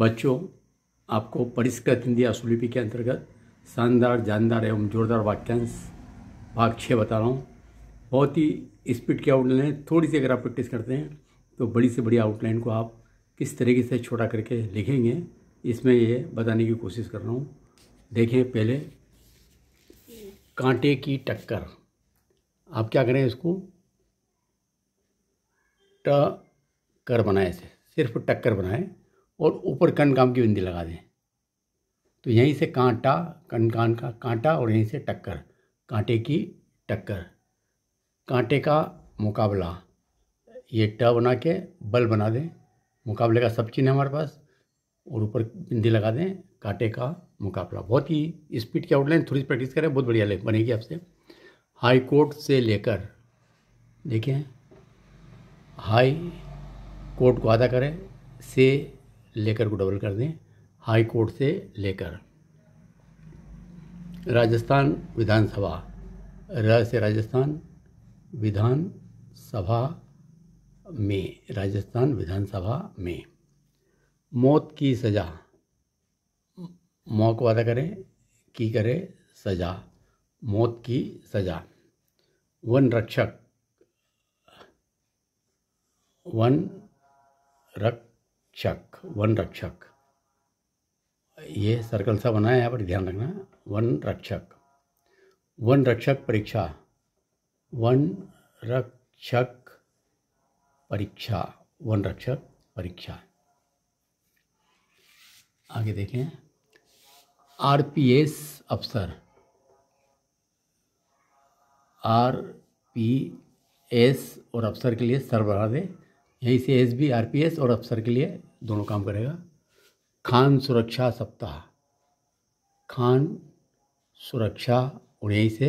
बच्चों आपको परिष्कृत हिंदी असुलिपि के अंतर्गत शानदार जानदार एवं जोरदार वाक्यांश भाग छः बता रहा हूँ बहुत ही स्पीड की आउटलाइन थोड़ी सी अगर आप प्रैक्टिस करते हैं तो बड़ी से बड़ी आउटलाइन को आप किस तरीके से छोटा करके लिखेंगे इसमें ये बताने की कोशिश कर रहा हूँ देखें पहले कांटे की टक्कर आप क्या करें इसको ट कर बनाए इसे सिर्फ टक्कर बनाएं और ऊपर कन काम की बिंदी लगा दें तो यहीं से कांटा कन कान का कांटा और यहीं से टक्कर कांटे की टक्कर कांटे का मुकाबला ये ट बना के बल बना दें मुकाबले का सब चिन्ह हमारे पास और ऊपर बिंदी लगा दें कांटे का मुकाबला बहुत ही स्पीड की आउटलाइन थोड़ी सी प्रैक्टिस करें बहुत बढ़िया लेख बनेगी आपसे हाई कोर्ट से लेकर देखें हाई कोर्ट को अदा करें से लेकर को डबल कर दें हाई कोर्ट से लेकर राजस्थान विधानसभा र से राजस्थान विधानसभा में राजस्थान विधानसभा में मौत की सज़ा मौक वादा करें की करें सज़ा मौत की सज़ा वन रक्षक वन रक रक्षक वन रक्षक ये सर्कल सा बना है यहाँ पर ध्यान रखना वन रक्षक वन रक्षक परीक्षा वन रक्षक परीक्षा वन रक्षक परीक्षा आगे देखें आर पी एस अफसर आर पी एस और अफसर के लिए सर यहीं से S B R P S और अफसर के लिए दोनों काम करेगा खान सुरक्षा सप्ताह खान सुरक्षा और यहीं से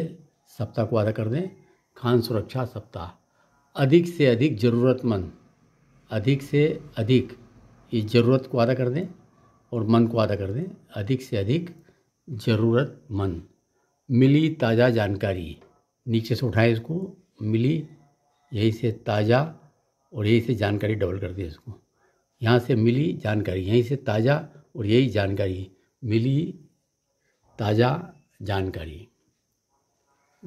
सप्ताह को वादा कर दें खान सुरक्षा सप्ताह अधिक से अधिक ज़रूरतमंद अधिक से अधिक इस ज़रूरत को अदा कर दें और मन को अदा कर दें अधिक से अधिक ज़रूरतमंद मिली ताज़ा जानकारी नीचे से उठाएं इसको मिली यहीं से ताज़ा और यहीं से जानकारी डबल कर दी इसको यहाँ से मिली जानकारी यहीं से ताज़ा और यही जानकारी मिली ताज़ा जानकारी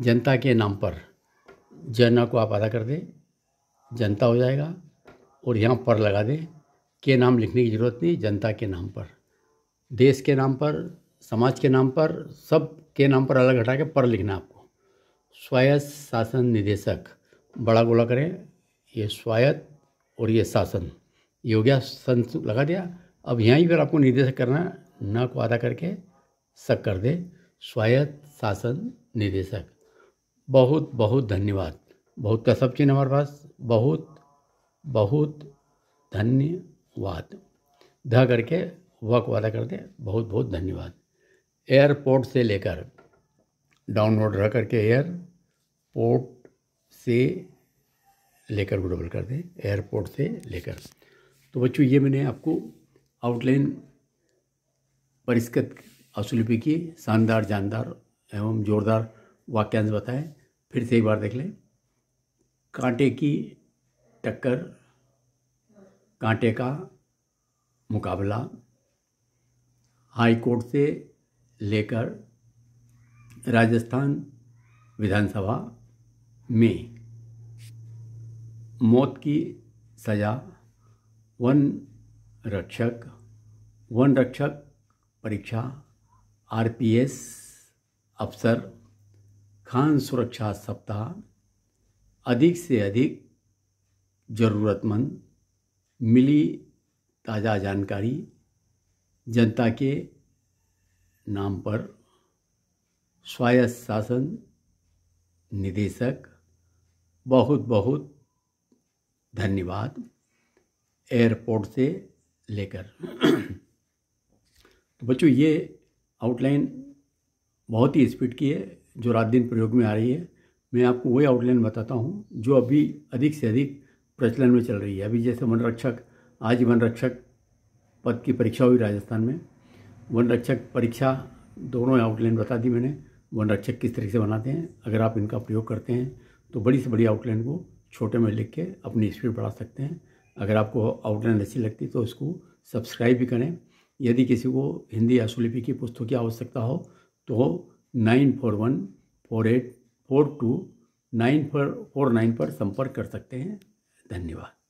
जनता के नाम पर जना को आप अदा कर दें जनता हो जाएगा और यहाँ पर लगा दें के नाम लिखने की ज़रूरत नहीं जनता के नाम पर देश के नाम पर समाज के नाम पर सब के नाम पर अलग हटा के पर लिखना आपको स्वायत्त शासन निदेशक बड़ा गोला करें ये स्वायत्त और ये शासन ये हो गया सन लगा दिया अब यहीं पर आपको निर्देशक करना न को आधा करके सक कर दे स्वायत्त शासन निदेशक बहुत बहुत धन्यवाद बहुत का सब चिन्ह हमारे पास बहुत बहुत धन्यवाद ध करके वक को कर दे बहुत बहुत धन्यवाद एयरपोर्ट से लेकर डाउनलोड रह करके एयरपोर्ट से लेकर को डबल कर दें एयरपोर्ट से लेकर तो बच्चों ये मैंने आपको आउटलाइन परिष्कृत असुलपी की शानदार जानदार एवं जोरदार वाक्यांश बताए फिर से एक बार देख लें कांटे की टक्कर कांटे का मुकाबला हाई कोर्ट से लेकर राजस्थान विधानसभा में मौत की सजा वन रक्षक वन रक्षक परीक्षा आरपीएस अफसर खान सुरक्षा सप्ताह अधिक से अधिक ज़रूरतमंद मिली ताज़ा जानकारी जनता के नाम पर स्वायत्त शासन निदेशक बहुत बहुत धन्यवाद एयरपोर्ट से लेकर तो बच्चों ये आउटलाइन बहुत ही स्पीड की है जो रात दिन प्रयोग में आ रही है मैं आपको वही आउटलाइन बताता हूँ जो अभी अधिक से अधिक प्रचलन में चल रही है अभी जैसे वन रक्षक आज वन रक्षक पद की परीक्षा हुई राजस्थान में वन रक्षक परीक्षा दोनों आउटलाइन बता दी मैंने वन रक्षक किस तरीके से बनाते हैं अगर आप इनका प्रयोग करते हैं तो बड़ी से बड़ी आउटलाइन को छोटे में लिख के अपनी स्पीड बढ़ा सकते हैं अगर आपको आउटलाइन अच्छी लगती तो इसको सब्सक्राइब भी करें यदि किसी को हिंदी सुलिपि की पुस्तकों की आवश्यकता हो तो nine four one four eight four two nine four four nine पर संपर्क कर सकते हैं धन्यवाद